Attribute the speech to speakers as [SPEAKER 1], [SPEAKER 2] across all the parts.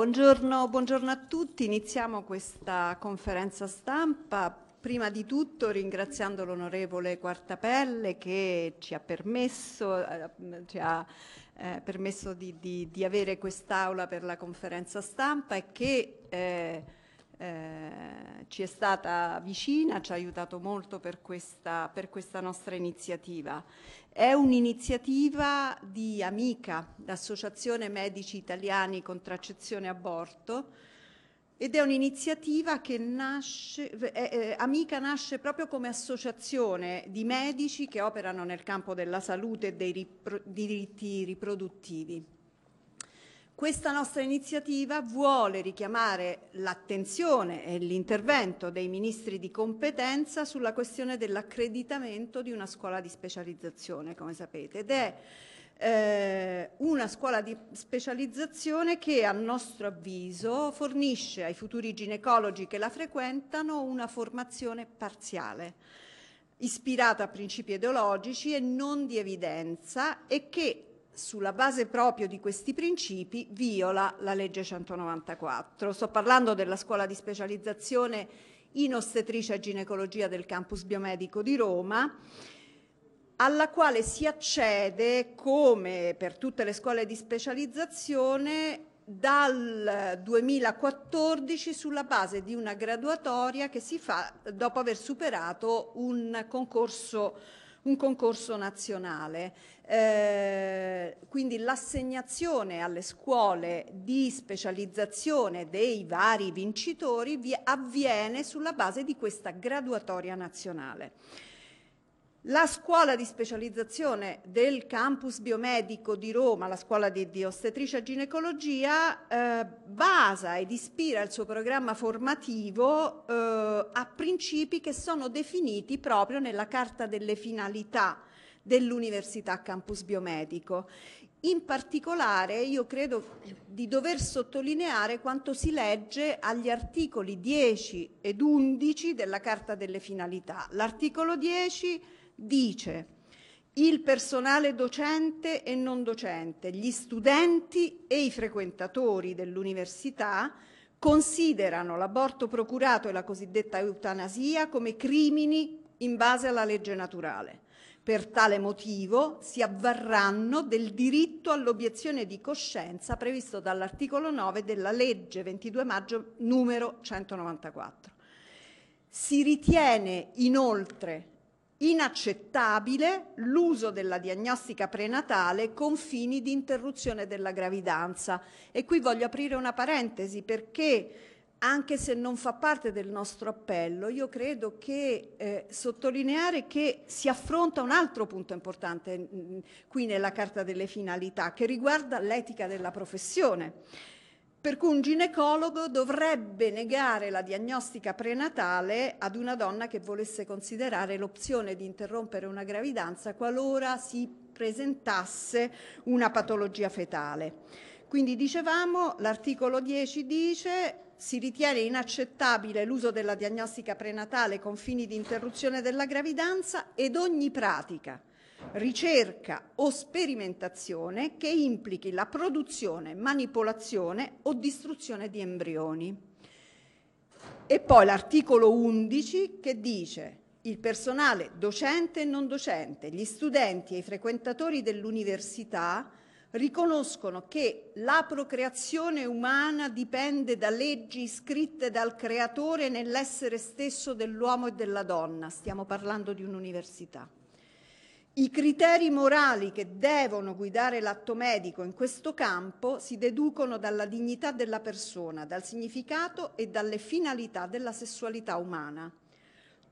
[SPEAKER 1] Buongiorno, buongiorno, a tutti, iniziamo questa conferenza stampa. Prima di tutto ringraziando l'onorevole Quartapelle che ci ha permesso, eh, ci ha, eh, permesso di, di, di, avere quest'aula per la conferenza stampa e che eh, eh, ci è stata vicina, ci ha aiutato molto per questa, per questa nostra iniziativa. È un'iniziativa di Amica, l'Associazione Medici Italiani Contraccezione e Aborto, ed è un'iniziativa che nasce, eh, Amica nasce proprio come associazione di medici che operano nel campo della salute e dei ripro diritti riproduttivi. Questa nostra iniziativa vuole richiamare l'attenzione e l'intervento dei ministri di competenza sulla questione dell'accreditamento di una scuola di specializzazione, come sapete, ed è eh, una scuola di specializzazione che a nostro avviso fornisce ai futuri ginecologi che la frequentano una formazione parziale ispirata a principi ideologici e non di evidenza e che sulla base proprio di questi principi viola la legge 194. Sto parlando della scuola di specializzazione in ostetricia e ginecologia del campus biomedico di Roma alla quale si accede, come per tutte le scuole di specializzazione, dal 2014 sulla base di una graduatoria che si fa dopo aver superato un concorso un concorso nazionale. Eh, quindi l'assegnazione alle scuole di specializzazione dei vari vincitori avviene sulla base di questa graduatoria nazionale. La scuola di specializzazione del campus biomedico di Roma, la scuola di, di ostetricia e ginecologia, eh, basa ed ispira il suo programma formativo eh, a principi che sono definiti proprio nella Carta delle finalità dell'Università Campus Biomedico. In particolare io credo di dover sottolineare quanto si legge agli articoli 10 ed 11 della Carta delle finalità. L'articolo 10 dice il personale docente e non docente, gli studenti e i frequentatori dell'università considerano l'aborto procurato e la cosiddetta eutanasia come crimini in base alla legge naturale. Per tale motivo si avvarranno del diritto all'obiezione di coscienza previsto dall'articolo 9 della legge 22 maggio numero 194. Si ritiene inoltre inaccettabile l'uso della diagnostica prenatale con fini di interruzione della gravidanza. E qui voglio aprire una parentesi perché anche se non fa parte del nostro appello, io credo che eh, sottolineare che si affronta un altro punto importante mh, mm, qui nella Carta delle Finalità, che riguarda l'etica della professione per cui un ginecologo dovrebbe negare la diagnostica prenatale ad una donna che volesse considerare l'opzione di interrompere una gravidanza qualora si presentasse una patologia fetale. Quindi dicevamo, l'articolo 10 dice si ritiene inaccettabile l'uso della diagnostica prenatale con fini di interruzione della gravidanza ed ogni pratica ricerca o sperimentazione che implichi la produzione, manipolazione o distruzione di embrioni. E poi l'articolo 11 che dice il personale docente e non docente, gli studenti e i frequentatori dell'università riconoscono che la procreazione umana dipende da leggi scritte dal creatore nell'essere stesso dell'uomo e della donna. Stiamo parlando di un'università. I criteri morali che devono guidare l'atto medico in questo campo si deducono dalla dignità della persona, dal significato e dalle finalità della sessualità umana.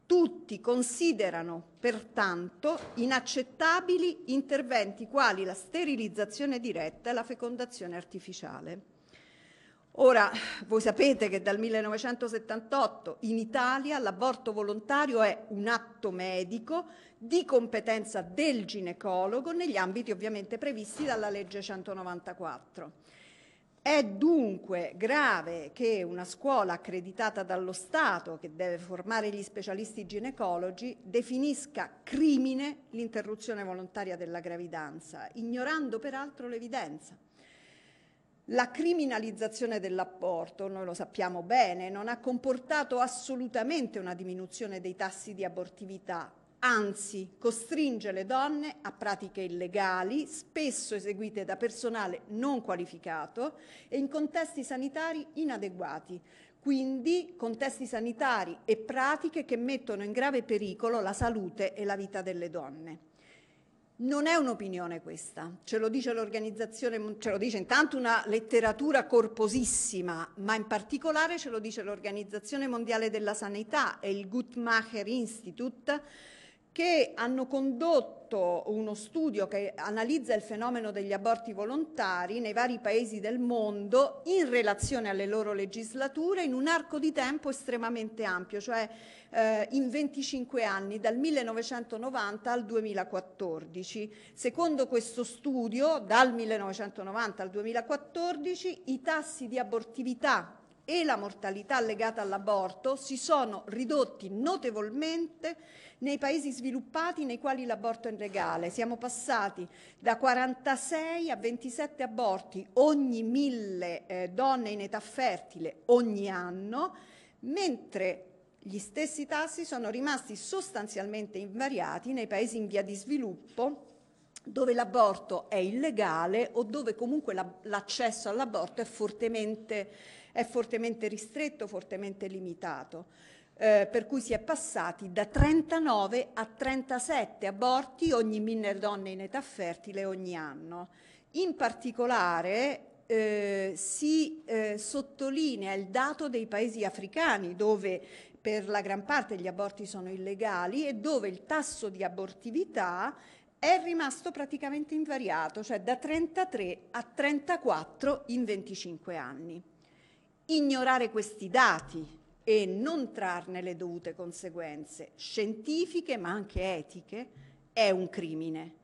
[SPEAKER 1] Tutti considerano pertanto inaccettabili interventi quali la sterilizzazione diretta e la fecondazione artificiale. Ora, voi sapete che dal 1978 in Italia l'aborto volontario è un atto medico di competenza del ginecologo negli ambiti ovviamente previsti dalla legge 194. È dunque grave che una scuola accreditata dallo Stato, che deve formare gli specialisti ginecologi, definisca crimine l'interruzione volontaria della gravidanza, ignorando peraltro l'evidenza. La criminalizzazione dell'aborto, noi lo sappiamo bene, non ha comportato assolutamente una diminuzione dei tassi di abortività, anzi costringe le donne a pratiche illegali, spesso eseguite da personale non qualificato e in contesti sanitari inadeguati, quindi contesti sanitari e pratiche che mettono in grave pericolo la salute e la vita delle donne. Non è un'opinione questa, ce lo dice l'organizzazione, ce lo dice intanto una letteratura corposissima, ma in particolare ce lo dice l'Organizzazione Mondiale della Sanità e il Guttmacher Institute, che hanno condotto uno studio che analizza il fenomeno degli aborti volontari nei vari paesi del mondo in relazione alle loro legislature in un arco di tempo estremamente ampio, cioè eh, in 25 anni, dal 1990 al 2014. Secondo questo studio, dal 1990 al 2014, i tassi di abortività e la mortalità legata all'aborto si sono ridotti notevolmente nei paesi sviluppati nei quali l'aborto è legale. Siamo passati da 46 a 27 aborti ogni mille eh, donne in età fertile ogni anno, mentre gli stessi tassi sono rimasti sostanzialmente invariati nei paesi in via di sviluppo dove l'aborto è illegale o dove comunque l'accesso all'aborto è fortemente, è fortemente ristretto, fortemente limitato eh, per cui si è passati da 39 a 37 aborti ogni mille donne in età fertile ogni anno. In particolare eh, si eh, sottolinea il dato dei paesi africani dove per la gran parte gli aborti sono illegali e dove il tasso di abortività è rimasto praticamente invariato, cioè da 33 a 34 in 25 anni. Ignorare questi dati e non trarne le dovute conseguenze scientifiche ma anche etiche è un crimine.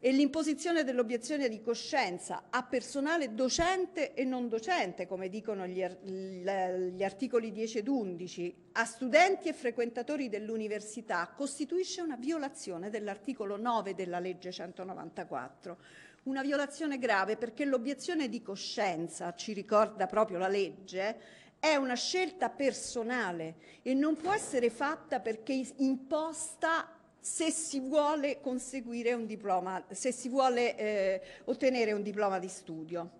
[SPEAKER 1] E l'imposizione dell'obiezione di coscienza a personale docente e non docente, come dicono gli, ar- gli articoli 10 ed 11, a studenti e frequentatori dell'università costituisce una violazione dell'articolo 9 della legge 194 una violazione grave perché l'obiezione di coscienza, ci ricorda proprio la legge, è una scelta personale e non può essere fatta perché imposta se si vuole, un diploma, se si vuole eh, ottenere un diploma di studio.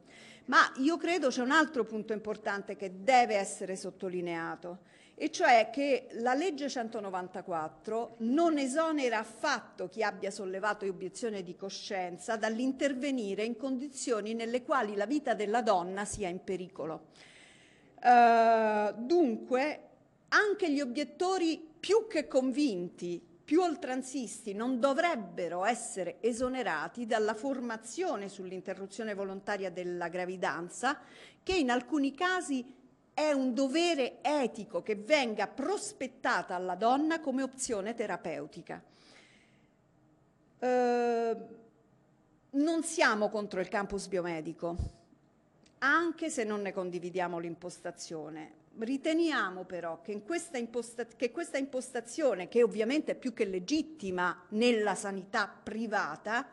[SPEAKER 1] Ma io credo c'è un altro punto importante che deve essere sottolineato, e cioè che la legge 194 non esonera affatto chi abbia sollevato obiezione di coscienza dall'intervenire in condizioni nelle quali la vita della donna sia in pericolo. Eh, dunque, anche gli obiettori più che convinti più oltranzisti non dovrebbero essere esonerati dalla formazione sull'interruzione volontaria della gravidanza, che in alcuni casi è un dovere etico che venga prospettata alla donna come opzione terapeutica. Eh, non siamo contro il campus biomedico, anche se non ne condividiamo l'impostazione. Riteniamo però che questa, che questa impostazione, che ovviamente è più che legittima nella sanità privata,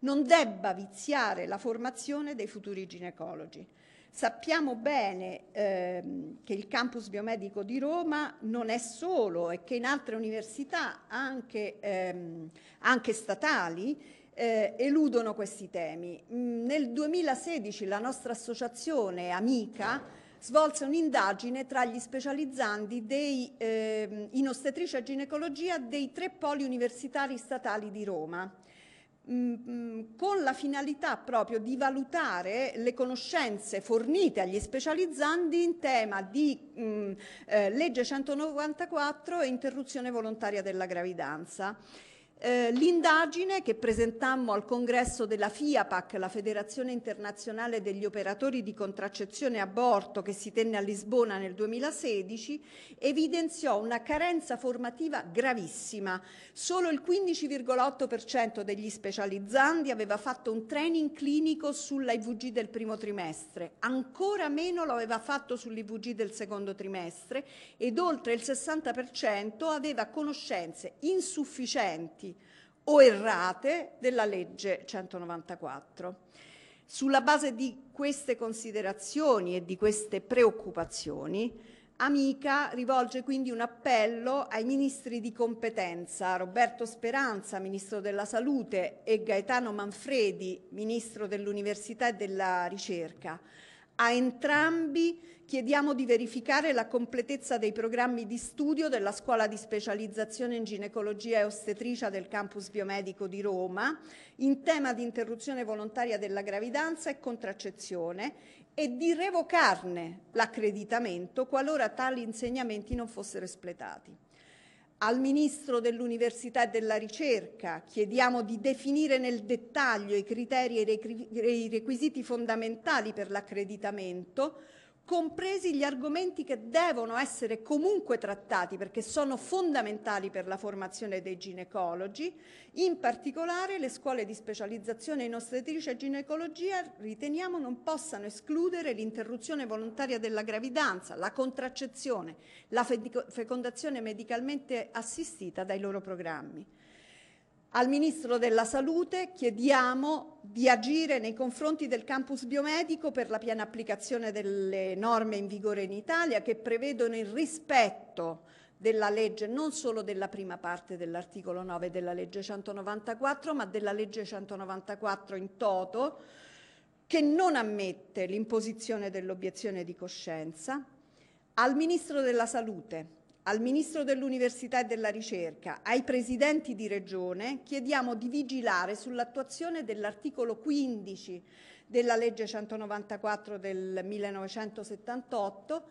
[SPEAKER 1] non debba viziare la formazione dei futuri ginecologi. Sappiamo bene ehm, che il campus biomedico di Roma non è solo e che in altre università, anche, ehm, anche statali, eh, eludono questi temi. Mm, nel 2016 la nostra associazione Amica svolse un'indagine tra gli specializzandi dei, eh, in ostetricia e ginecologia dei tre poli universitari statali di Roma mm, mm, con la finalità proprio di valutare le conoscenze fornite agli specializzandi in tema di mh, eh, legge 194 e interruzione volontaria della gravidanza. Eh, l'indagine che presentammo al congresso della FIAPAC, la Federazione Internazionale degli Operatori di Contraccezione e Aborto, che si tenne a Lisbona nel 2016, evidenziò una carenza formativa gravissima. Solo il 15,8% degli specializzandi aveva fatto un training clinico sull'IVG del primo trimestre, ancora meno lo aveva fatto sull'IVG del secondo trimestre ed oltre il 60% aveva conoscenze insufficienti o errate della legge 194. Sulla base di queste considerazioni e di queste preoccupazioni, Amica rivolge quindi un appello ai ministri di competenza, Roberto Speranza, ministro della Salute, e Gaetano Manfredi, ministro dell'Università e della Ricerca, a entrambi Chiediamo di verificare la completezza dei programmi di studio della scuola di specializzazione in ginecologia e ostetricia del campus biomedico di Roma in tema di interruzione volontaria della gravidanza e contraccezione e di revocarne l'accreditamento qualora tali insegnamenti non fossero espletati. Al Ministro dell'Università e della Ricerca chiediamo di definire nel dettaglio i criteri e i requisiti fondamentali per l'accreditamento, compresi gli argomenti che devono essere comunque trattati perché sono fondamentali per la formazione dei ginecologi, in particolare le scuole di specializzazione in ostetricia e ginecologia riteniamo non possano escludere l'interruzione volontaria della gravidanza, la contraccezione, la fecondazione medicalmente assistita dai loro programmi. Al Ministro della Salute chiediamo di agire nei confronti del campus biomedico per la piena applicazione delle norme in vigore in Italia che prevedono il rispetto della legge, non solo della prima parte dell'articolo 9 della legge 194, ma della legge 194 in toto, che non ammette l'imposizione dell'obiezione di coscienza. Al Ministro della Salute al Ministro dell'Università e della Ricerca, ai Presidenti di Regione, chiediamo di vigilare sull'attuazione dell'articolo 15 della legge 194 del 1978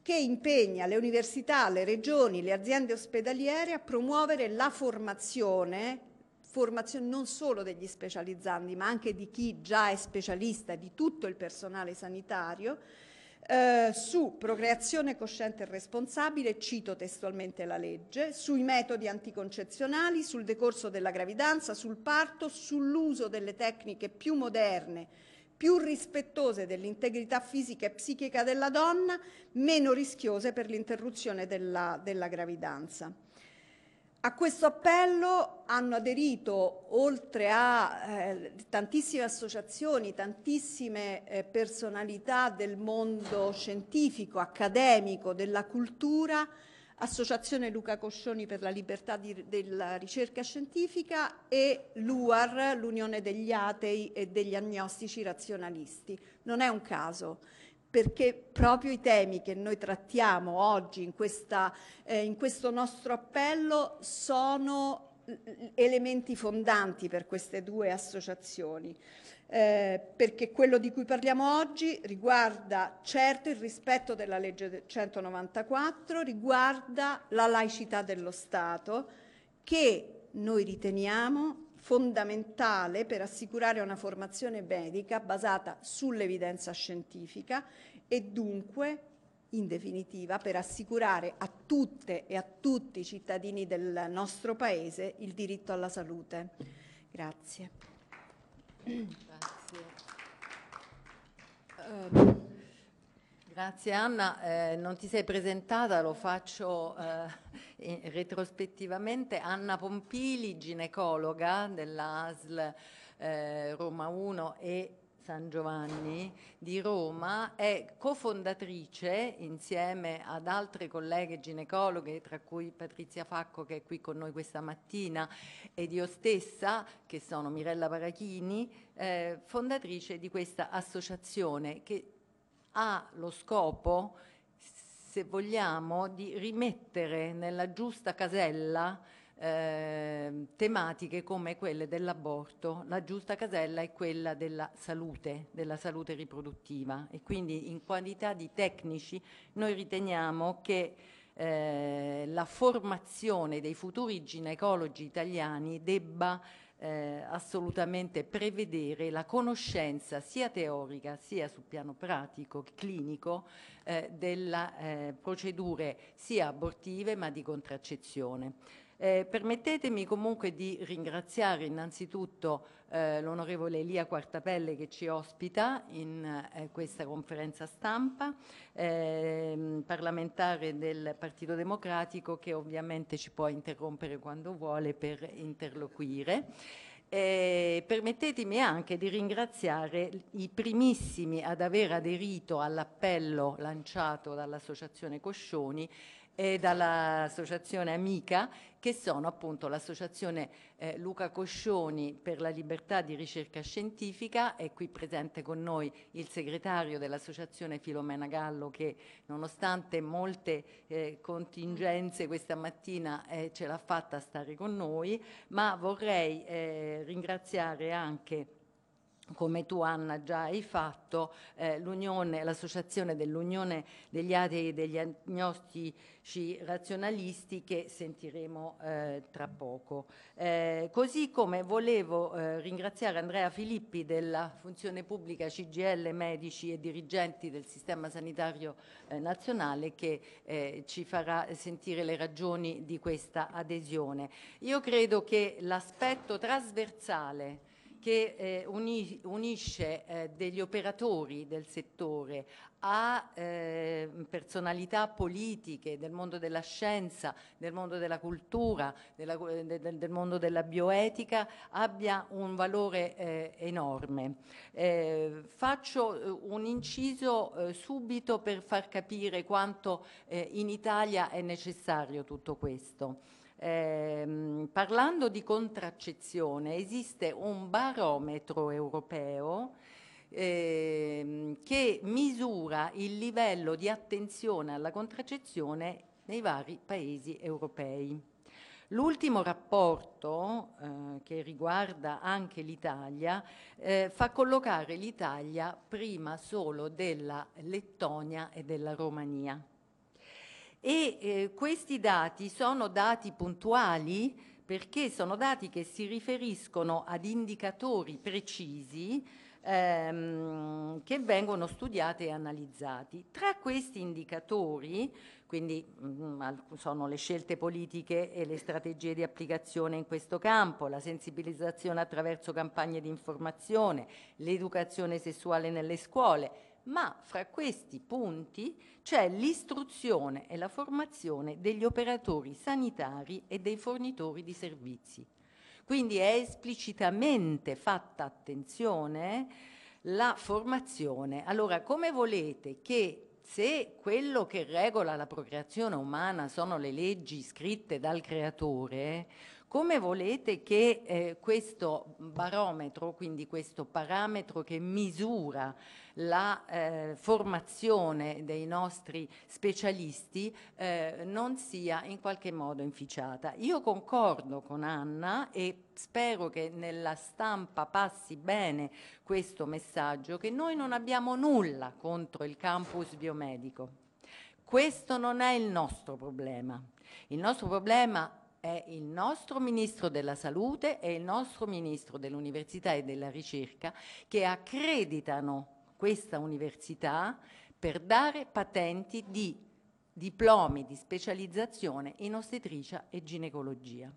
[SPEAKER 1] che impegna le università, le regioni, le aziende ospedaliere a promuovere la formazione formazione non solo degli specializzandi ma anche di chi già è specialista, e di tutto il personale sanitario eh, su procreazione cosciente e responsabile, cito testualmente la legge, sui metodi anticoncezionali, sul decorso della gravidanza, sul parto, sull'uso delle tecniche più moderne, più rispettose dell'integrità fisica e psichica della donna, meno rischiose per l'interruzione della, della gravidanza. A questo appello hanno aderito, oltre a eh, tantissime associazioni, tantissime eh, personalità del mondo scientifico, accademico, della cultura, Associazione Luca Coscioni per la libertà di, della ricerca scientifica e l'UAR, l'Unione degli Atei e degli Agnostici Razionalisti. Non è un caso perché proprio i temi che noi trattiamo oggi in, questa, eh, in questo nostro appello sono eh, elementi fondanti per queste due associazioni. Eh, perché quello di cui parliamo oggi riguarda certo il rispetto della legge 194, riguarda la laicità dello Stato che noi riteniamo fondamentale per assicurare una formazione medica basata sull'evidenza scientifica e dunque, in definitiva, per assicurare a tutte e a tutti i cittadini del nostro Paese il diritto alla salute. Grazie.
[SPEAKER 2] Grazie. Uh, Grazie Anna, eh, non ti sei presentata, lo faccio eh, retrospettivamente. Anna Pompili, ginecologa dell'ASL eh, Roma 1 e San Giovanni di Roma, è cofondatrice insieme ad altre colleghe ginecologhe, tra cui Patrizia Facco che è qui con noi questa mattina ed io stessa, che sono Mirella Parachini, eh, fondatrice di questa associazione che ha lo scopo, se vogliamo, di rimettere nella giusta casella eh, tematiche come quelle dell'aborto, la giusta casella è quella della salute, della salute riproduttiva e quindi in qualità di tecnici noi riteniamo che eh, la formazione dei futuri ginecologi italiani debba eh, assolutamente prevedere la conoscenza sia teorica sia sul piano pratico, clinico, eh, delle eh, procedure sia abortive ma di contraccezione. Eh, permettetemi comunque di ringraziare innanzitutto eh, l'onorevole Elia Quartapelle che ci ospita in eh, questa conferenza stampa, ehm, parlamentare del Partito Democratico che ovviamente ci può interrompere quando vuole per interloquire. Eh, permettetemi anche di ringraziare i primissimi ad aver aderito all'appello lanciato dall'Associazione Coscioni e dall'associazione Amica che sono appunto l'associazione eh, Luca Coscioni per la libertà di ricerca scientifica è qui presente con noi il segretario dell'associazione Filomena Gallo che nonostante molte eh, contingenze questa mattina eh, ce l'ha fatta stare con noi ma vorrei eh, ringraziare anche come tu Anna già hai fatto, eh, l'associazione dell'Unione degli Atei e degli Agnostici Razionalisti che sentiremo eh, tra poco. Eh, così come volevo eh, ringraziare Andrea Filippi della funzione pubblica CGL Medici e dirigenti del Sistema Sanitario eh, Nazionale che eh, ci farà sentire le ragioni di questa adesione. Io credo che l'aspetto trasversale che eh, uni, unisce eh, degli operatori del settore a eh, personalità politiche del mondo della scienza, del mondo della cultura, della, eh, de, del mondo della bioetica abbia un valore eh, enorme. Eh, faccio un inciso subito per far capire quanto in Italia è necessario tutto questo. Eh, parlando di contraccezione, esiste un barometro europeo eh, che misura il livello di attenzione alla contraccezione nei vari paesi europei. L'ultimo rapporto, eh, che riguarda anche l'Italia, eh, fa collocare l'Italia prima solo della Lettonia e della Romania. E eh, questi dati sono dati puntuali perché sono dati che si riferiscono ad indicatori precisi ehm, che vengono studiati e analizzati. Tra questi indicatori, quindi mh, mm, sono le scelte politiche e le strategie di applicazione in questo campo, la sensibilizzazione attraverso campagne di informazione, l'educazione sessuale nelle scuole, ma fra questi punti c'è l'istruzione e la formazione degli operatori sanitari e dei fornitori di servizi. Quindi è esplicitamente fatta attenzione la formazione. Allora, come volete che se quello che regola la procreazione umana sono le leggi scritte dal creatore, come volete che eh, questo barometro, quindi questo parametro che misura la eh, formazione dei nostri specialisti eh, non sia in qualche modo inficiata? Io concordo con Anna e spero che nella stampa passi bene questo messaggio che noi non abbiamo nulla contro il campus biomedico. Questo non è il nostro problema. Il nostro problema è il nostro Ministro della Salute e il nostro Ministro dell'Università e della Ricerca che accreditano questa università per dare patenti di diplomi di specializzazione in ostetricia e ginecologia.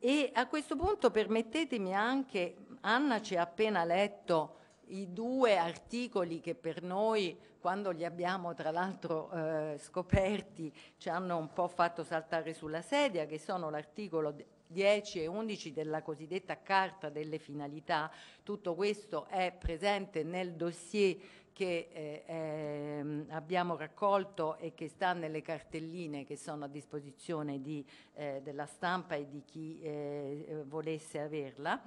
[SPEAKER 2] E a questo punto permettetemi anche, Anna ci ha appena letto i due articoli che per noi quando li abbiamo tra l'altro eh, scoperti ci hanno un po' fatto saltare sulla sedia, che sono l'articolo 10 e 11 della cosiddetta Carta delle finalità. Tutto questo è presente nel dossier che eh, eh, abbiamo raccolto e che sta nelle cartelline che sono a disposizione di, eh, della stampa e di chi eh, eh, volesse averla.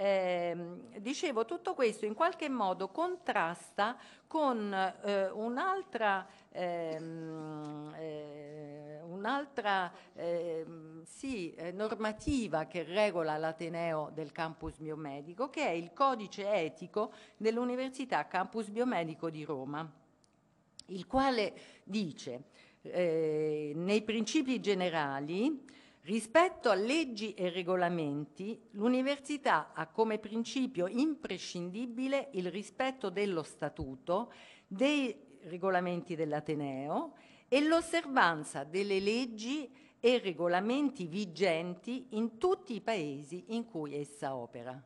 [SPEAKER 2] Eh, dicevo, tutto questo in qualche modo contrasta con eh, un'altra, ehm, eh, un'altra ehm, sì, eh, normativa che regola l'Ateneo del campus biomedico, che è il codice etico dell'Università Campus Biomedico di Roma, il quale dice eh, nei principi generali Rispetto a leggi e regolamenti, l'università ha come principio imprescindibile il rispetto dello statuto, dei regolamenti dell'Ateneo e l'osservanza delle leggi e regolamenti vigenti in tutti i paesi in cui essa opera.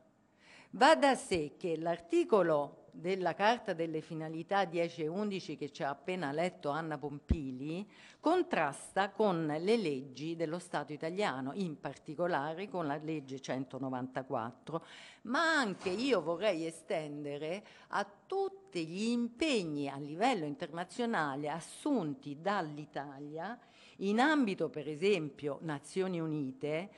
[SPEAKER 2] Va da sé che l'articolo della Carta delle Finalità 10 e 11 che ci ha appena letto Anna Pompili contrasta con le leggi dello Stato italiano, in particolare con la legge 194, ma anche io vorrei estendere a tutti gli impegni a livello internazionale assunti dall'Italia in ambito per esempio Nazioni Unite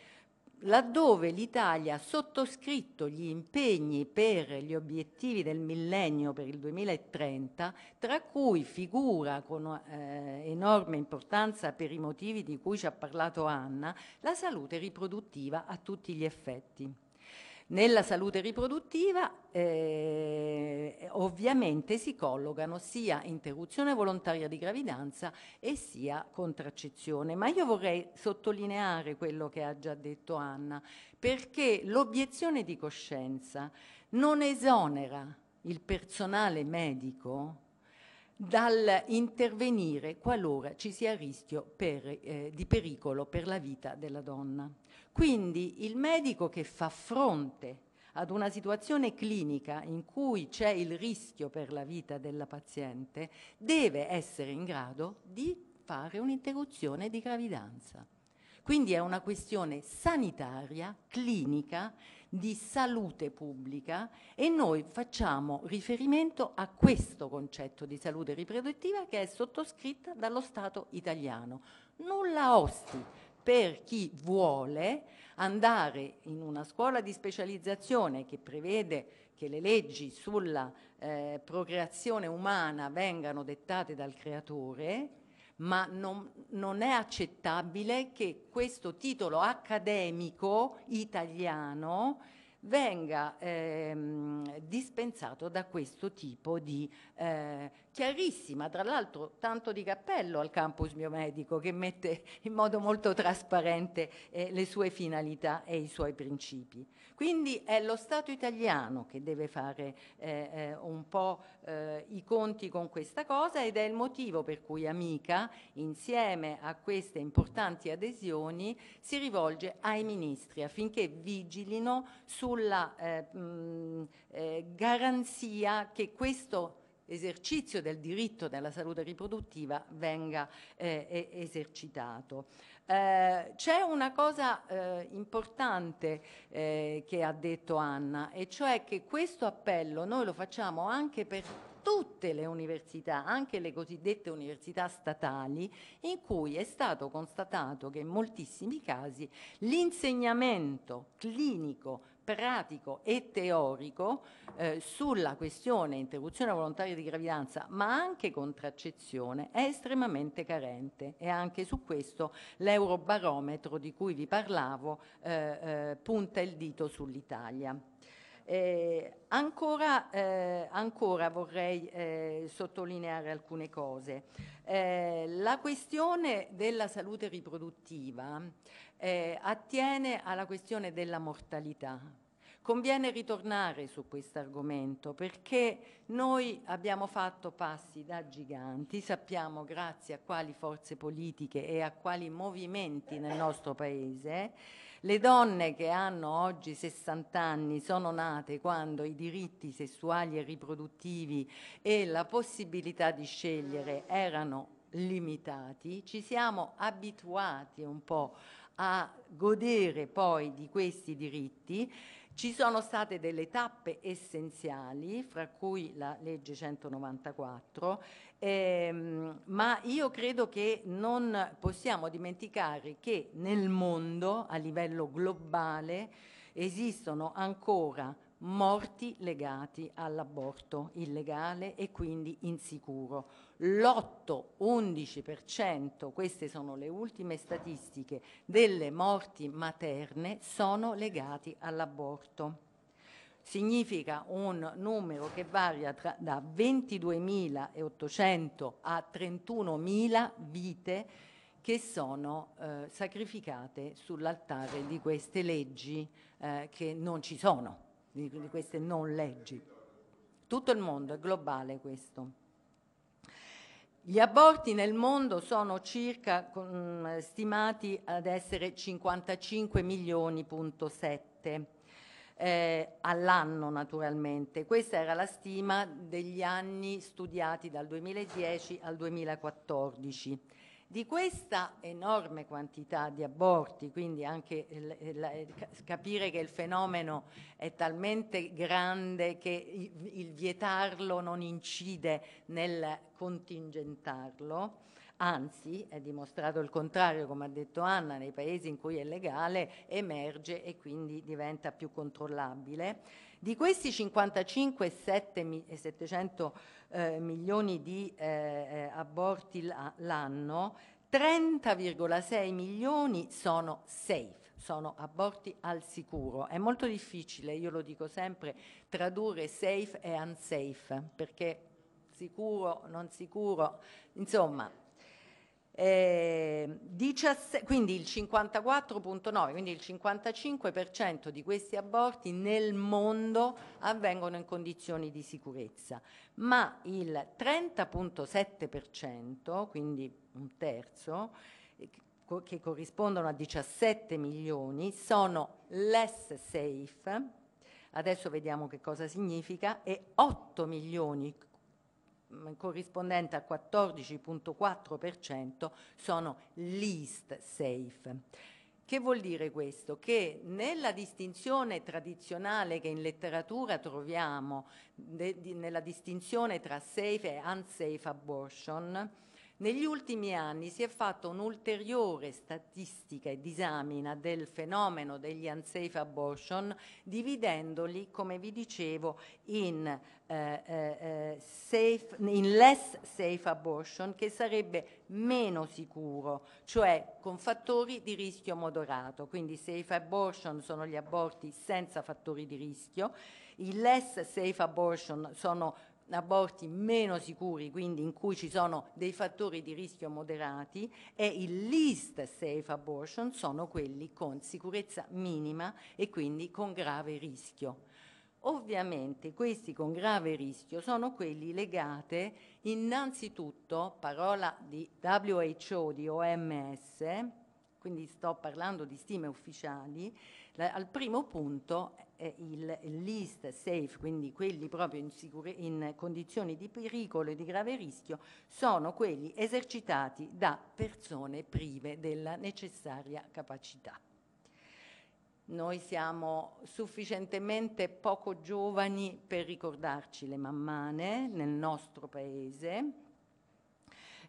[SPEAKER 2] laddove l'Italia ha sottoscritto gli impegni per gli obiettivi del millennio per il 2030, tra cui figura con eh, enorme importanza per i motivi di cui ci ha parlato Anna, la salute riproduttiva a tutti gli effetti. Nella salute riproduttiva eh, ovviamente si collocano sia interruzione volontaria di gravidanza e sia contraccezione, ma io vorrei sottolineare quello che ha già detto Anna, perché l'obiezione di coscienza non esonera il personale medico dal intervenire qualora ci sia rischio per, eh, di pericolo per la vita della donna. Quindi il medico che fa fronte ad una situazione clinica in cui c'è il rischio per la vita della paziente deve essere in grado di fare un'interruzione di gravidanza. Quindi è una questione sanitaria, clinica, di salute pubblica e noi facciamo riferimento a questo concetto di salute riproduttiva che è sottoscritta dallo Stato italiano. Nulla osti per chi vuole andare in una scuola di specializzazione che prevede che le leggi sulla eh, procreazione umana vengano dettate dal creatore, ma non, non, è accettabile che questo titolo accademico italiano venga ehm, dispensato da questo tipo di eh, chiarissima, tra l'altro tanto di cappello al campus biomedico che mette in modo molto trasparente eh, le sue finalità e i suoi principi. Quindi è lo Stato italiano che deve fare eh, eh, un po' eh, i conti con questa cosa ed è il motivo per cui Amica, insieme a queste importanti adesioni, si rivolge ai ministri affinché vigilino sulla eh, mh, eh, garanzia che questo esercizio del diritto della salute riproduttiva venga eh, esercitato. Eh, c'è una cosa eh, importante eh, che ha detto Anna e cioè che questo appello noi lo facciamo anche per tutte le università, anche le cosiddette università statali, in cui è stato constatato che in moltissimi casi l'insegnamento clinico pratico e teorico eh, sulla questione interruzione volontaria di gravidanza, ma anche contraccezione, è estremamente carente e anche su questo l'eurobarometro di cui vi parlavo eh, eh, punta il dito sull'Italia. Eh, ancora, eh, ancora, vorrei eh, sottolineare alcune cose. Eh, la questione della salute riproduttiva eh, attiene alla questione della mortalità. Conviene ritornare su questo argomento perché noi abbiamo fatto passi da giganti, sappiamo grazie a quali forze politiche e a quali movimenti nel nostro Paese le donne che hanno oggi 60 anni sono nate quando i diritti sessuali e riproduttivi e la possibilità di scegliere erano limitati, ci siamo abituati un po' a godere poi di questi diritti ci sono state delle tappe essenziali, fra cui la legge 194, ehm, ma io credo che non possiamo dimenticare che nel mondo, a livello globale, esistono ancora morti legati all'aborto illegale e quindi insicuro. L'8-11%, queste sono le ultime statistiche, delle morti materne sono legati all'aborto. Significa un numero che varia tra, da 22.800 a 31.000 vite che sono eh, sacrificate sull'altare di queste leggi eh, che non ci sono di, di queste non leggi. Tutto il mondo, è globale questo. Gli aborti nel mondo sono circa stimati ad essere 55 milioni,7 eh, all'anno naturalmente. Questa era la stima degli anni studiati dal 2010 al 2014. Di questa enorme quantità di aborti, quindi anche capire che il fenomeno è talmente grande che il vietarlo non incide nel contingentarlo, anzi è dimostrato il contrario, come ha detto Anna, nei paesi in cui è legale emerge e quindi diventa più controllabile di questi 55,7 eh, milioni di eh, eh aborti l'anno, 30,6 milioni sono safe sono aborti al sicuro. È molto difficile, io lo dico sempre, tradurre safe e unsafe, perché sicuro, non sicuro, insomma, eh, 17, quindi il 54.9, quindi il 55% di questi aborti nel mondo avvengono in condizioni di sicurezza, ma il 30.7%, quindi un terzo, eh, che corrispondono a 17 milioni, sono less safe, adesso vediamo che cosa significa, e 8 milioni corrispondente al 14.4% sono least safe. Che vuol dire questo? Che nella distinzione tradizionale che in letteratura troviamo, de, di, nella distinzione tra safe e unsafe abortion, negli ultimi anni si è fatta un'ulteriore statistica e disamina del fenomeno degli unsafe abortion dividendoli, come vi dicevo, in, eh, eh, safe, in less safe abortion che sarebbe meno sicuro, cioè con fattori di rischio moderato. Quindi safe abortion sono gli aborti senza fattori di rischio, i less safe abortion sono aborti meno sicuri, quindi in cui ci sono dei fattori di rischio moderati, e il least safe abortion sono quelli con sicurezza minima e quindi con grave rischio. Ovviamente questi con grave rischio sono quelli legati innanzitutto, parola di WHO, di OMS, quindi sto parlando di stime ufficiali, al primo punto eh, il, l'ist safe, quindi quelli proprio in, sicure, in condizioni di pericolo e di grave rischio, sono quelli esercitati da persone prive della necessaria capacità noi siamo sufficientemente poco giovani per ricordarci le mammane nel nostro paese.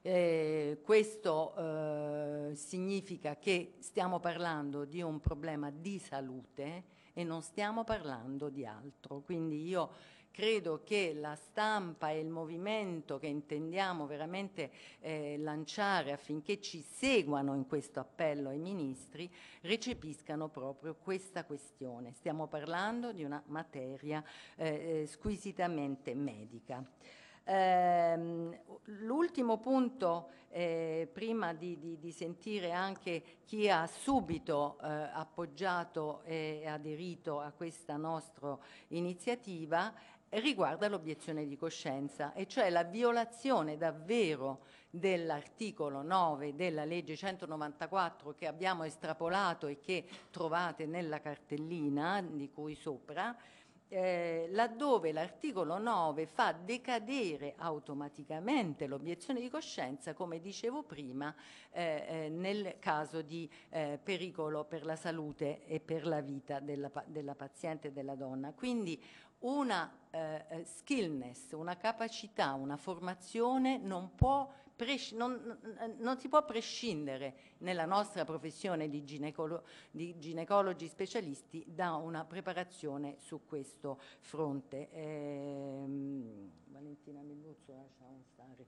[SPEAKER 2] Eh, questo eh, significa che stiamo parlando di un problema di salute e non stiamo parlando di altro. Quindi io credo che la stampa e il movimento che intendiamo veramente eh, lanciare affinché ci seguano in questo appello ai ministri recepiscano proprio questa questione. Stiamo parlando di una materia eh, eh squisitamente medica. Ehm, l'ultimo punto, eh, prima di, di, di, sentire anche chi ha subito eh, appoggiato e aderito a questa nostra iniziativa, riguarda l'obiezione di coscienza, e cioè la violazione davvero dell'articolo 9 della legge 194 che abbiamo estrapolato e che trovate nella cartellina di cui sopra, eh, laddove l'articolo 9 fa decadere automaticamente l'obiezione di coscienza, come dicevo prima, eh, eh nel caso di eh, pericolo per la salute e per la vita della, della paziente e della donna. Quindi una eh, skillness, una capacità, una formazione non può non, non, si può prescindere nella nostra professione di, ginecolo di, ginecologi specialisti da una preparazione su questo fronte. Ehm, Valentina Milluzzo, lasciamo stare.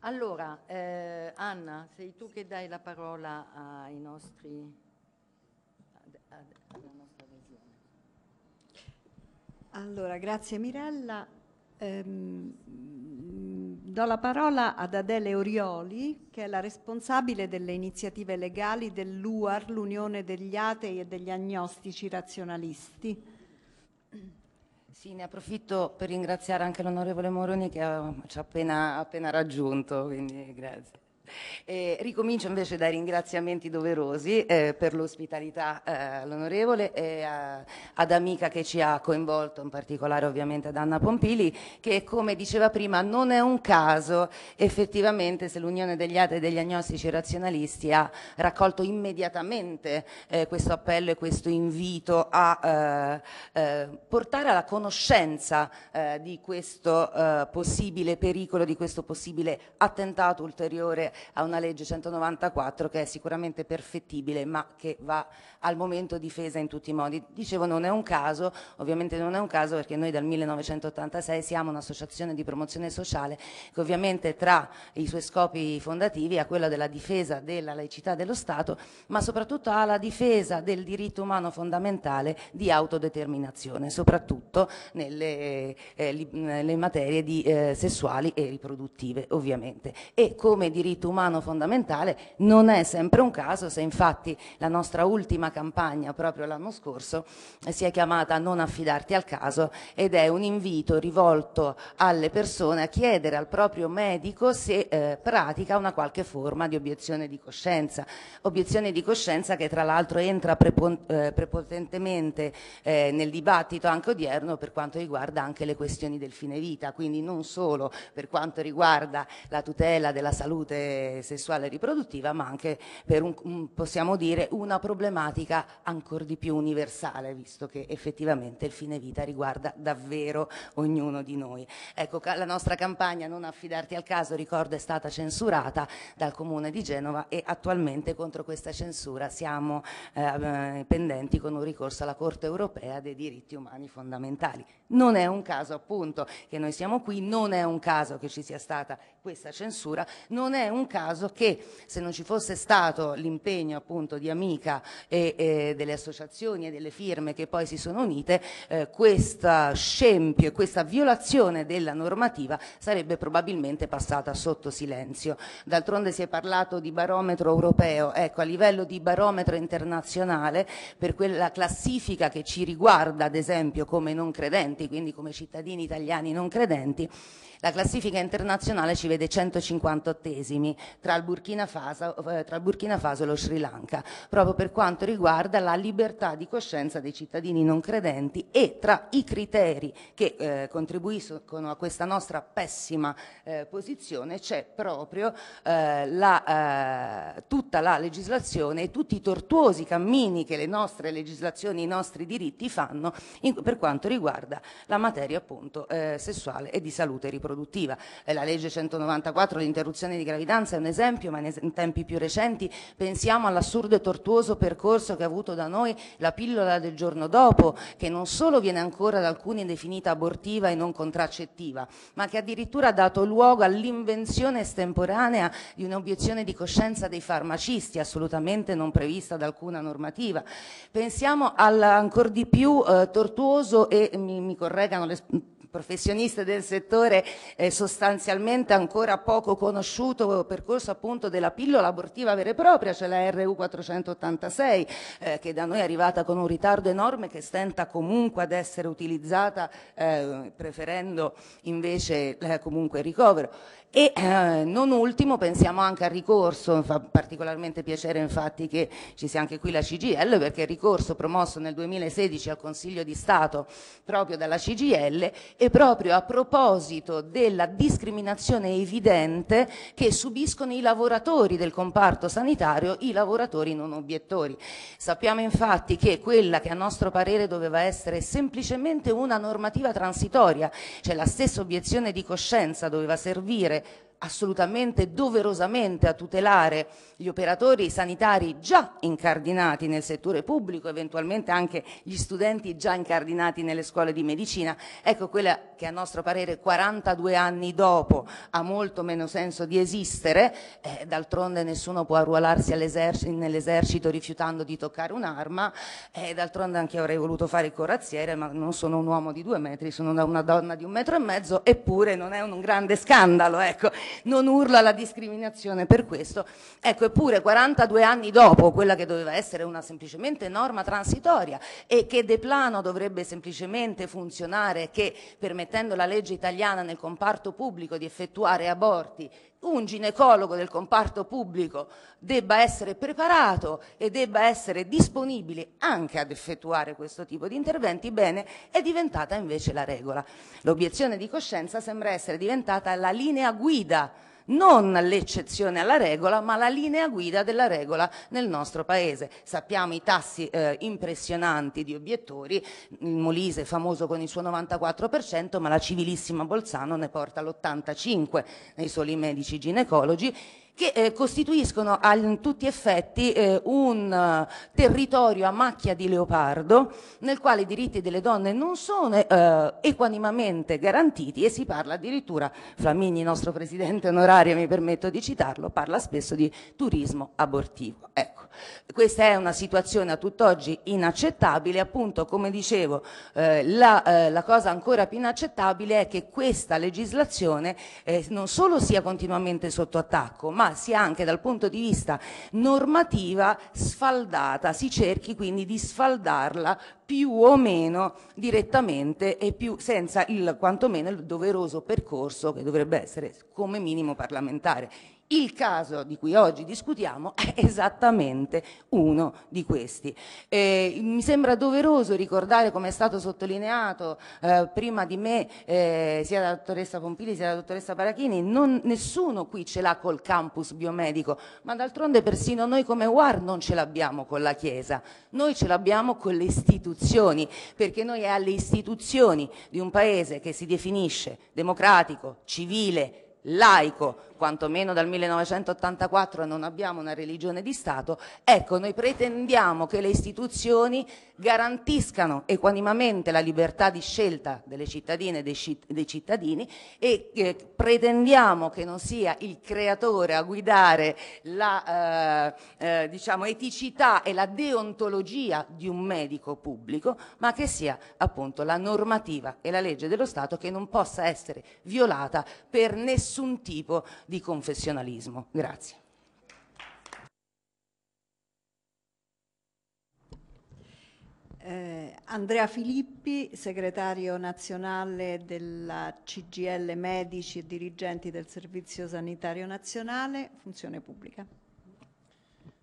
[SPEAKER 2] Allora, eh, Anna, sei tu che dai la parola ai nostri, alla nostra regione.
[SPEAKER 1] Allora, grazie Mirella. Ehm, Do la parola ad Adele Orioli, che è la responsabile delle iniziative legali dell'UAR, l'Unione degli Atei e degli Agnostici Razionalisti.
[SPEAKER 3] Sì, ne approfitto per ringraziare anche l'onorevole Moroni che ci ha appena, appena raggiunto, quindi grazie. Eh, ricomincio invece dai ringraziamenti doverosi eh, per l'ospitalità eh, all'onorevole e a, eh, ad Amica che ci ha coinvolto, in particolare ovviamente ad Anna Pompili, che come diceva prima non è un caso effettivamente se l'Unione degli Atei e degli Agnostici Razionalisti ha raccolto immediatamente eh, questo appello e questo invito a eh, portare alla conoscenza di questo possibile pericolo, di questo possibile attentato ulteriore a una legge 194 che è sicuramente perfettibile ma che va al momento difesa in tutti i modi. Dicevo non è un caso, ovviamente non è un caso perché noi dal 1986 siamo un'associazione di promozione sociale che ovviamente tra i suoi scopi fondativi ha quello della difesa della laicità dello Stato ma soprattutto ha la difesa del diritto umano fondamentale di autodeterminazione, soprattutto nelle, eh, li, nelle materie di, eh, sessuali e riproduttive ovviamente e come diritto diritto umano fondamentale, non è sempre un caso se infatti la nostra ultima campagna proprio l'anno scorso si è chiamata non affidarti al caso ed è un invito rivolto alle persone a chiedere al proprio medico se eh, pratica una qualche forma di obiezione di coscienza, obiezione di coscienza che tra l'altro entra prepon- eh, prepotentemente eh, nel dibattito anche odierno per quanto riguarda anche le questioni del fine vita, quindi non solo per quanto riguarda la tutela della salute sessuale e riproduttiva, ma anche per un, possiamo dire una problematica ancora di più universale, visto che effettivamente il fine vita riguarda davvero ognuno di noi. Ecco, la nostra campagna Non affidarti al caso, ricordo, è stata censurata dal Comune di Genova e attualmente contro questa censura siamo eh, pendenti con un ricorso alla Corte europea dei diritti umani fondamentali. Non è un caso appunto che noi siamo qui, non è un caso che ci sia stata questa censura, non è un caso che se non ci fosse stato l'impegno appunto di Amica e, e, delle associazioni e delle firme che poi si sono unite, eh, questo scempio e questa violazione della normativa sarebbe probabilmente passata sotto silenzio. D'altronde si è parlato di barometro europeo, ecco a livello di barometro internazionale per quella classifica che ci riguarda ad esempio come non credenti credenti, quindi come cittadini italiani non credenti, la classifica internazionale ci vede 158esimi tra il Burkina Faso, eh, tra il Burkina Faso e lo Sri Lanka, proprio per quanto riguarda la libertà di coscienza dei cittadini non credenti e tra i criteri che eh, contribuiscono a questa nostra pessima eh, posizione c'è proprio eh, la, eh, tutta la legislazione e tutti i tortuosi cammini che le nostre legislazioni, i nostri diritti fanno in, per quanto riguarda la materia appunto eh, sessuale e di salute riproduttiva. Eh, la legge 194, l'interruzione di gravidanza è un esempio, ma in tempi più recenti pensiamo all'assurdo e tortuoso percorso che ha avuto da noi la pillola del giorno dopo, che non solo viene ancora da alcuni definita abortiva e non contraccettiva, ma che addirittura ha dato luogo all'invenzione estemporanea di un'obiezione di coscienza dei farmacisti, assolutamente non prevista da alcuna normativa. Pensiamo all'ancor di più eh, tortuoso e mi, mi ni no les professionista del settore eh, sostanzialmente ancora poco conosciuto eh, percorso appunto della pillola abortiva vera e propria, cioè la RU486 eh, che da noi è arrivata con un ritardo enorme che stenta comunque ad essere utilizzata eh, preferendo invece eh, comunque il ricovero. E eh, non ultimo pensiamo anche al ricorso, fa particolarmente piacere infatti che ci sia anche qui la CGL perché il ricorso promosso nel 2016 al Consiglio di Stato proprio dalla CGL e proprio a proposito della discriminazione evidente che subiscono i lavoratori del comparto sanitario, i lavoratori non obiettori. Sappiamo infatti che quella che a nostro parere doveva essere semplicemente una normativa transitoria, cioè la stessa obiezione di coscienza doveva servire assolutamente doverosamente a tutelare gli operatori sanitari già incardinati nel settore pubblico, eventualmente anche gli studenti già incardinati nelle scuole di medicina. Ecco quella che a nostro parere 42 anni dopo ha molto meno senso di esistere, eh, d'altronde nessuno può arruolarsi nell'esercito rifiutando di toccare un'arma, eh, d'altronde anche io avrei voluto fare il corazziere, ma non sono un uomo di due metri, sono una donna di un metro e mezzo, eppure non è un grande scandalo. Ecco non urla la discriminazione per questo. Ecco, eppure 42 anni dopo quella che doveva essere una semplicemente norma transitoria e che de plano dovrebbe semplicemente funzionare che permettendo la legge italiana nel comparto pubblico di effettuare aborti un ginecologo del comparto pubblico debba essere preparato e debba essere disponibile anche ad effettuare questo tipo di interventi, bene, è diventata invece la regola. L'obiezione di coscienza sembra essere diventata la linea guida non l'eccezione alla regola, ma la linea guida della regola nel nostro Paese. Sappiamo i tassi eh, impressionanti di obiettori, il Molise è famoso con il suo 94%, ma la civilissima Bolzano ne porta l'85% nei soli medici ginecologi che eh, costituiscono a tutti effetti eh, un eh, territorio a macchia di leopardo nel quale i diritti delle donne non sono eh, equanimamente garantiti e si parla addirittura, Flamini, nostro presidente onorario, mi permetto di citarlo, parla spesso di turismo abortivo. Ecco. Questa è una situazione a tutt'oggi inaccettabile, appunto come dicevo eh, la, eh, la, cosa ancora più inaccettabile è che questa legislazione eh, non solo sia continuamente sotto attacco, ma sia anche dal punto di vista normativa sfaldata, si cerchi quindi di sfaldarla più o meno direttamente e più senza il quantomeno il doveroso percorso che dovrebbe essere come minimo parlamentare. Il caso di cui oggi discutiamo è esattamente uno di questi. Eh, mi sembra doveroso ricordare, come è stato sottolineato eh, prima di me, eh, sia la dottoressa Pompili sia la dottoressa Parachini, non, nessuno qui ce l'ha col campus biomedico, ma d'altronde persino noi come UAR non ce l'abbiamo con la Chiesa, noi ce l'abbiamo con le istituzioni, perché noi è alle istituzioni di un paese che si definisce democratico, civile, laico, quantomeno dal 1984 non abbiamo una religione di Stato, ecco, noi pretendiamo che le istituzioni garantiscano equanimamente la libertà di scelta delle cittadine e dei, cittadini e eh, pretendiamo che non sia il creatore a guidare la eh, eh, diciamo, eticità e la deontologia di un medico pubblico, ma che sia appunto la normativa e la legge dello Stato che non possa essere violata per nessun tipo di confessionalismo. Grazie.
[SPEAKER 1] Eh, Andrea Filippi, segretario nazionale della CGL Medici e dirigenti del Servizio Sanitario Nazionale, Funzione Pubblica.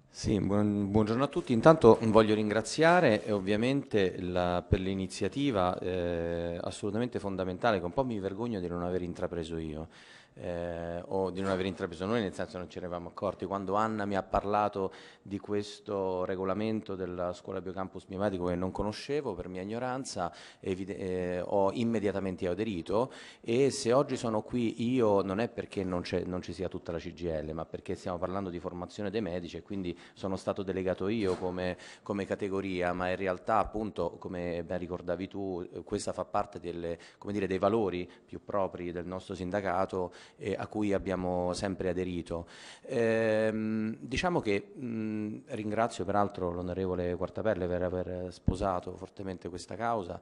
[SPEAKER 4] Sì, buon, buongiorno a tutti. Intanto voglio ringraziare eh, ovviamente la, per l'iniziativa eh, assolutamente fondamentale che un po' mi vergogno di non aver intrapreso io eh, o di non aver intrapreso noi, nel senso non ci eravamo accorti. Quando Anna mi ha parlato di questo regolamento della scuola biocampus mimatico che non conoscevo per mia ignoranza, eh, ho immediatamente aderito e se oggi sono qui io non è perché non, non ci sia tutta la CGL, ma perché stiamo parlando di formazione dei medici e quindi sono stato delegato io come, come categoria, ma in realtà appunto come ben ricordavi tu, eh, questa fa parte delle, dire, dei valori più propri del nostro sindacato eh, a cui abbiamo sempre aderito. Ehm, diciamo che mh, ringrazio peraltro l'onorevole Quartapelle per aver sposato fortemente questa causa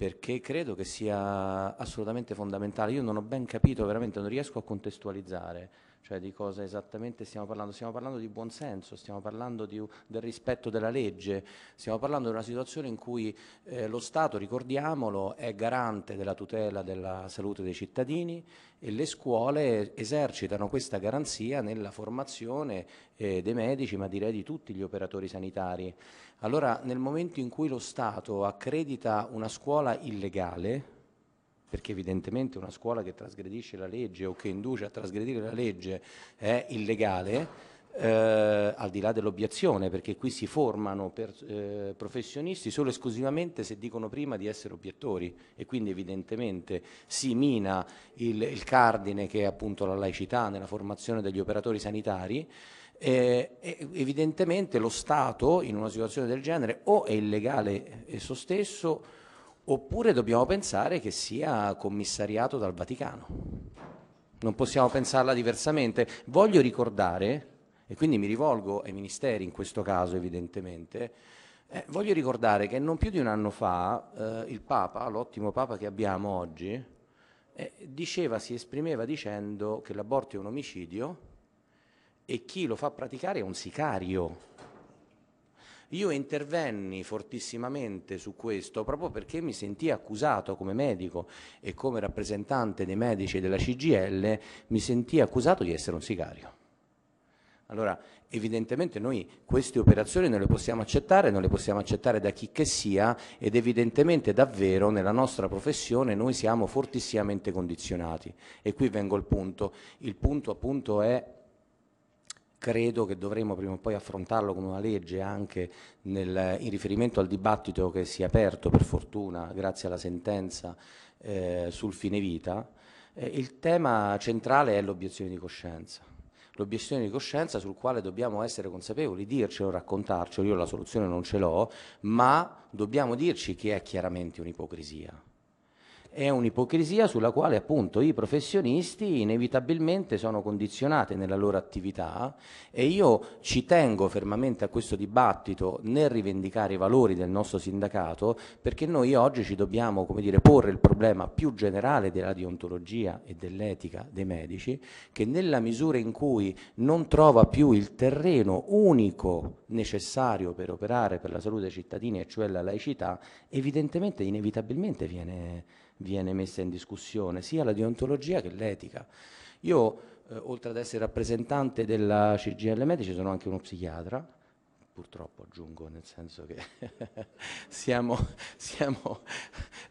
[SPEAKER 4] perché credo che sia assolutamente fondamentale. Io non ho ben capito, veramente non riesco a contestualizzare cioè di cosa esattamente stiamo parlando. Stiamo parlando di buonsenso, stiamo parlando di, del rispetto della legge, stiamo parlando di una situazione in cui eh, lo Stato, ricordiamolo, è garante della tutela della salute dei cittadini e le scuole esercitano questa garanzia nella formazione eh, dei medici, ma direi di tutti gli operatori sanitari. Allora nel momento in cui lo Stato accredita una scuola illegale, perché evidentemente una scuola che trasgredisce la legge o che induce a trasgredire la legge è illegale, eh, al di là dell'obiezione, perché qui si formano per, eh, professionisti solo e esclusivamente se dicono prima di essere obiettori e quindi evidentemente si mina il, il cardine che è appunto la laicità nella formazione degli operatori sanitari. Eh, evidentemente lo Stato in una situazione del genere o è illegale eh, esso stesso oppure dobbiamo pensare che sia commissariato dal Vaticano. Non possiamo pensarla diversamente. Voglio ricordare, e quindi mi rivolgo ai ministeri in questo caso evidentemente, eh, voglio ricordare che non più di un anno fa eh, il Papa, l'ottimo Papa che abbiamo oggi, eh, diceva, si esprimeva dicendo che l'aborto è un omicidio e chi lo fa praticare è un sicario. Io intervenni fortissimamente su questo proprio perché mi sentì accusato come medico e come rappresentante dei medici della CGL, mi sentì accusato di essere un sicario. Allora, evidentemente noi queste operazioni non le possiamo accettare, non le possiamo accettare da chi che sia ed evidentemente davvero nella nostra professione noi siamo fortissimamente condizionati. E qui vengo al punto. Il punto appunto è credo che dovremo prima o poi affrontarlo con una legge anche nel, in riferimento al dibattito che si è aperto per fortuna grazie alla sentenza eh, sul fine vita. Eh, il tema centrale è l'obiezione di coscienza l'obiezione di coscienza sul quale dobbiamo essere consapevoli, dircelo, raccontarcelo, io la soluzione non ce l'ho, ma dobbiamo dirci che è chiaramente un'ipocrisia. È un'ipocrisia sulla quale appunto i professionisti inevitabilmente sono condizionati nella loro attività e io ci tengo fermamente a questo dibattito nel rivendicare i valori del nostro sindacato perché noi oggi ci dobbiamo come dire, porre il problema più generale della deontologia e dell'etica dei medici che nella misura in cui non trova più il terreno unico necessario per operare per la salute dei cittadini e cioè la laicità evidentemente inevitabilmente viene viene messa in discussione, sia la deontologia che l'etica. Io, eh, oltre ad essere rappresentante della CGL Medici, sono anche uno psichiatra, purtroppo aggiungo, nel senso che siamo, siamo,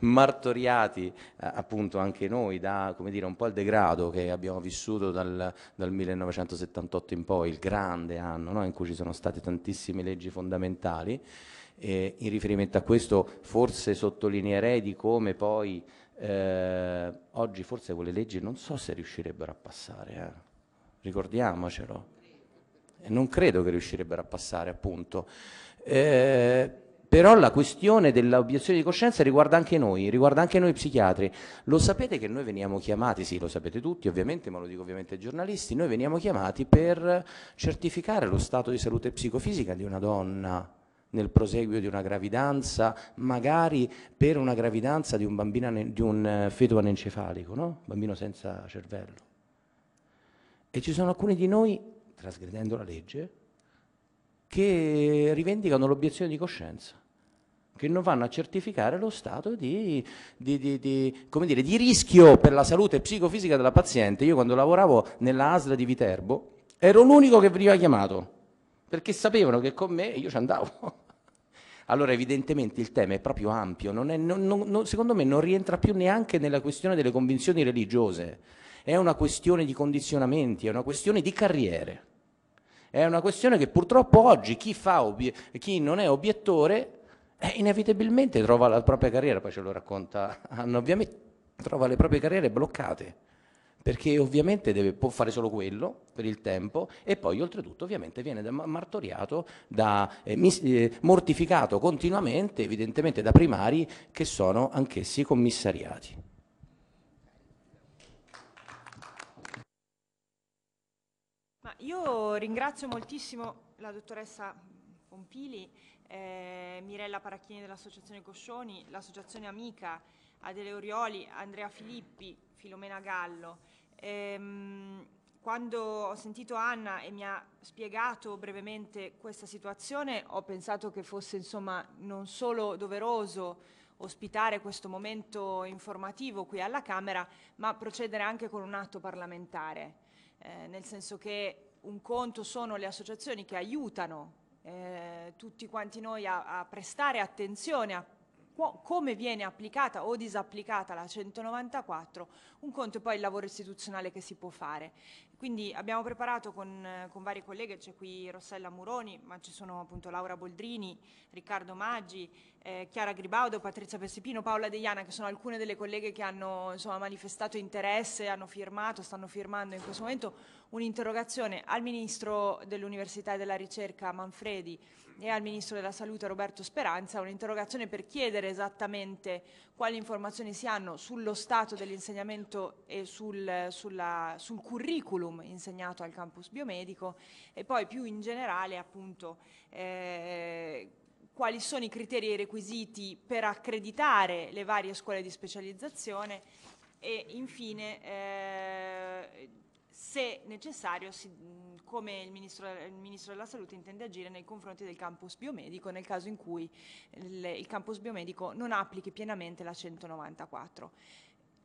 [SPEAKER 4] martoriati eh, appunto anche noi da dire, un po' il degrado che abbiamo vissuto dal, dal 1978 in poi, il grande anno no? in cui ci sono state tantissime leggi fondamentali. Eh, in riferimento a questo forse sottolineerei di come poi eh, oggi forse quelle leggi non so se riuscirebbero a passare, eh. ricordiamocelo. Non credo che riuscirebbero a passare, appunto. Eh, però la questione dell'obiezione di coscienza riguarda anche noi, riguarda anche noi psichiatri. Lo sapete che noi veniamo chiamati, sì, lo sapete tutti ovviamente, ma lo dico ovviamente ai giornalisti, noi veniamo chiamati per certificare lo stato di salute psicofisica di una donna nel proseguio di una gravidanza, magari per una gravidanza di un, bambino, di un eh, feto anencefalico, no? bambino senza cervello. E ci sono alcuni di noi, trasgredendo la legge, che rivendicano l'obiezione di coscienza, che non vanno a certificare lo stato di, di, di, dire, di, rischio per la salute psicofisica della paziente. Io quando lavoravo nella ASLA di Viterbo ero l'unico che veniva chiamato perché sapevano che con me io ci andavo. Allora evidentemente il tema è proprio ampio, non è, non, non, secondo me non rientra più neanche nella questione delle convinzioni religiose, è una questione di condizionamenti, è una questione di carriere, è una questione che purtroppo oggi chi, obi- chi non è obiettore eh, inevitabilmente trova la propria carriera, poi ce lo racconta Anna ovviamente, trova le proprie carriere bloccate perché ovviamente deve, può fare solo quello per il tempo e poi oltretutto ovviamente viene da, martoriato, da, eh, mis, eh, mortificato continuamente evidentemente da primari che sono anch'essi commissariati.
[SPEAKER 5] Ma io ringrazio moltissimo la dottoressa Pompili, eh, Mirella Paracchini dell'Associazione Coscioni, l'Associazione Amica, Adele Orioli, Andrea Filippi, Filomena Gallo. Ehm, quando ho sentito Anna e mi ha spiegato brevemente questa situazione ho pensato che fosse insomma non solo doveroso ospitare questo momento informativo qui alla Camera ma procedere anche con un atto parlamentare, eh, nel senso che un conto sono le associazioni che aiutano eh, tutti quanti noi a, a prestare attenzione a come viene applicata o disapplicata la 194, un conto è poi il lavoro istituzionale che si può fare. Quindi abbiamo preparato con, con vari colleghi, c'è qui Rossella Muroni, ma ci sono appunto Laura Boldrini, Riccardo Maggi, eh, Chiara Gribaudo, Patrizia Persipino, Paola Deiana, che sono alcune delle colleghe che hanno insomma, manifestato interesse, hanno firmato, stanno firmando in questo momento un'interrogazione al Ministro dell'Università e della Ricerca Manfredi e al Ministro della Salute Roberto Speranza, un'interrogazione per chiedere esattamente quali informazioni si hanno sullo stato dell'insegnamento e sul, sulla, sul, curriculum insegnato al campus biomedico e poi più in generale appunto eh, quali sono i criteri e i requisiti per accreditare le varie scuole di specializzazione e infine eh, se necessario, si, come il ministro, il ministro, della Salute intende agire nei confronti del campus biomedico nel caso in cui il, il campus biomedico non applichi pienamente la 194.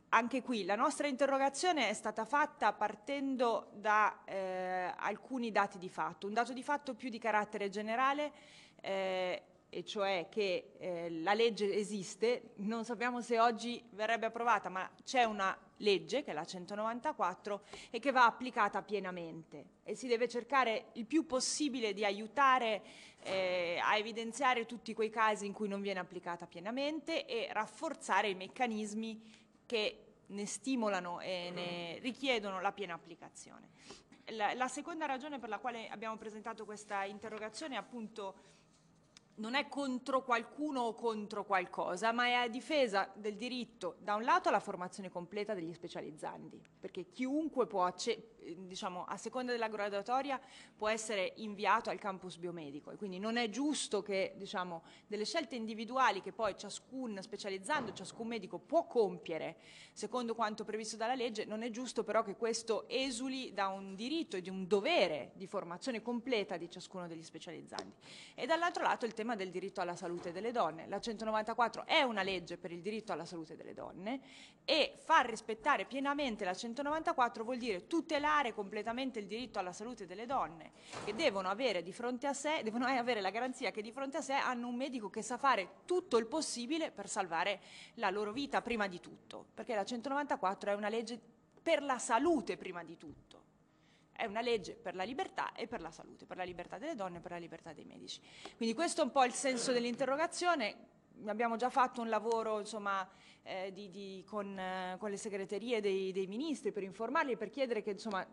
[SPEAKER 5] Anche qui la nostra interrogazione è stata fatta partendo da eh, alcuni dati di fatto, un dato di fatto più di carattere generale eh, e cioè che eh, la legge esiste, non sappiamo se oggi verrebbe approvata, ma c'è una legge, che è la 194, e che va applicata pienamente e si deve cercare il più possibile di aiutare eh, a evidenziare tutti quei casi in cui non viene applicata pienamente e rafforzare i meccanismi che ne stimolano e ne richiedono la piena applicazione. La, la seconda ragione per la quale abbiamo presentato questa interrogazione è appunto non è contro qualcuno o contro qualcosa, ma è a difesa del diritto, da un lato, alla formazione completa degli specializzandi, perché chiunque può, diciamo, a seconda della graduatoria, può essere inviato al campus biomedico e quindi non è giusto che diciamo, delle scelte individuali che poi ciascun specializzando, ciascun medico può compiere, secondo quanto previsto dalla legge, non è giusto però che questo esuli da un diritto e di un dovere di formazione completa di ciascuno degli specializzandi. E dall'altro lato il tema tema del diritto alla salute delle donne. La 194 è una legge per il diritto alla salute delle donne e far rispettare pienamente la 194 vuol dire tutelare completamente il diritto alla salute delle donne che devono avere di fronte a sé, devono avere la garanzia che di fronte a sé hanno un medico che sa fare tutto il possibile per salvare la loro vita prima di tutto, perché la 194 è una legge per la salute prima di tutto è una legge per la libertà e per la salute, per la libertà delle donne e per la libertà dei medici. Quindi questo è un po' il senso dell'interrogazione. Abbiamo già fatto un lavoro insomma, eh, di, di, con, eh, con, le segreterie dei, dei, ministri per informarli e per chiedere che insomma,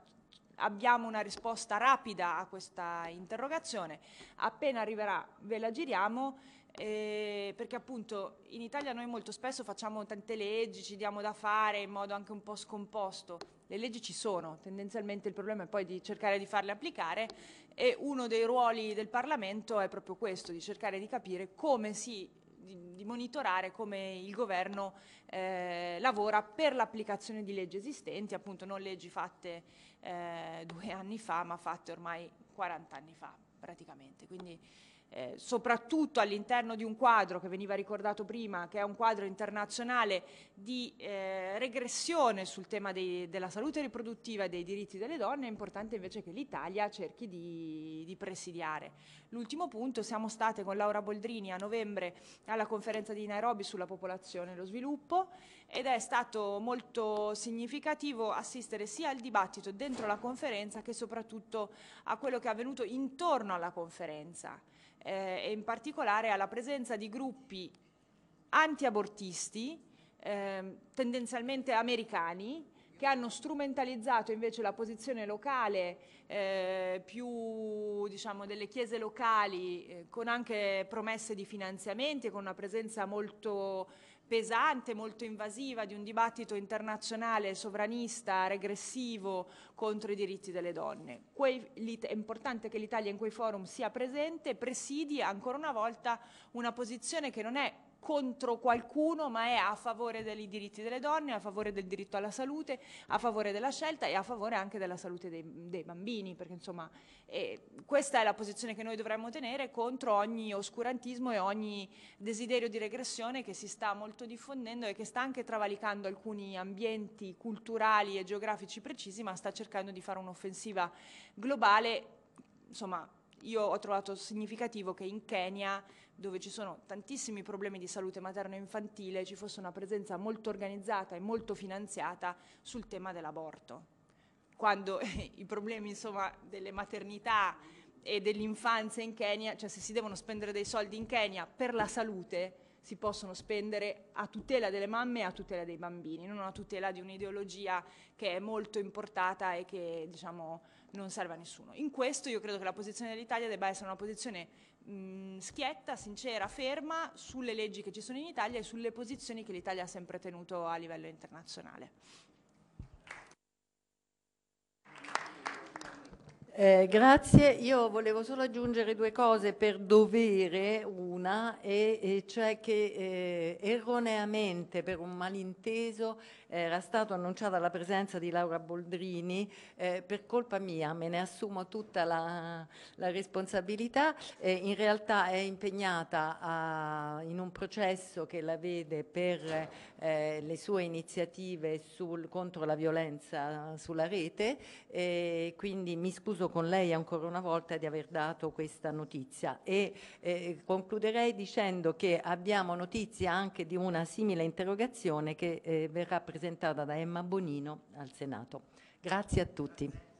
[SPEAKER 5] abbiamo una risposta rapida a questa interrogazione. Appena arriverà ve la giriamo eh, perché appunto in Italia noi molto spesso facciamo tante leggi, ci diamo da fare in modo anche un po' scomposto le leggi ci sono, tendenzialmente il problema è poi di cercare di farle applicare e uno dei ruoli del Parlamento è proprio questo, di cercare di capire come si di, di, monitorare come il governo eh, lavora per l'applicazione di leggi esistenti, appunto non leggi fatte eh, due anni fa, ma fatte ormai 40 anni fa praticamente. Quindi eh, soprattutto all'interno di un quadro che veniva ricordato prima, che è un quadro internazionale di eh, regressione sul tema dei, della salute riproduttiva e dei diritti delle donne, è importante invece che l'Italia cerchi di, di presidiare. L'ultimo punto, siamo state con Laura Boldrini a novembre alla conferenza di Nairobi sulla popolazione e lo sviluppo ed è stato molto significativo assistere sia al dibattito dentro la conferenza che soprattutto a quello che è avvenuto intorno alla conferenza eh, e in particolare alla presenza di gruppi antiabortisti, eh, tendenzialmente americani, che hanno strumentalizzato invece la posizione locale, eh, più diciamo, delle chiese locali, eh, con anche promesse di finanziamenti, e con una presenza molto pesante, molto invasiva di un dibattito internazionale sovranista, regressivo contro i diritti delle donne. Quei, è importante che l'Italia in quei forum sia presente, presidi ancora una volta una posizione che non è contro qualcuno, ma è a favore dei diritti delle donne, a favore del diritto alla salute, a favore della scelta e a favore anche della salute dei, dei bambini, perché insomma eh, questa è la posizione che noi dovremmo tenere contro ogni oscurantismo e ogni desiderio di regressione che si sta molto diffondendo e che sta anche travalicando alcuni ambienti culturali e geografici precisi, ma sta cercando di fare un'offensiva globale, insomma, io ho trovato significativo che in Kenya dove ci sono tantissimi problemi di salute materno-infantile, ci fosse una presenza molto organizzata e molto finanziata sul tema dell'aborto. Quando i problemi insomma, delle maternità e dell'infanzia in Kenya, cioè se si devono spendere dei soldi in Kenya per la salute, si possono spendere a tutela delle mamme e a tutela dei bambini, non a tutela di un'ideologia che è molto importata e che diciamo, non serve a nessuno. In questo io credo che la posizione dell'Italia debba essere una posizione mh, mm, schietta, sincera, ferma sulle leggi che ci sono in Italia e sulle posizioni che l'Italia ha sempre tenuto a livello internazionale.
[SPEAKER 2] Eh, grazie, io volevo solo aggiungere due cose per dovere, una, e, e cioè che eh, erroneamente per un malinteso era stata annunciata la presenza di Laura Boldrini, eh, per colpa mia me ne assumo tutta la, la responsabilità, in realtà è impegnata a, in un processo che la vede per eh, le sue iniziative sul, contro la violenza sulla rete, quindi mi scuso condiviso con lei ancora una volta di aver dato questa notizia e eh, concluderei dicendo che abbiamo notizia anche di una simile interrogazione che eh, verrà presentata da Emma Bonino al Senato. Grazie a tutti.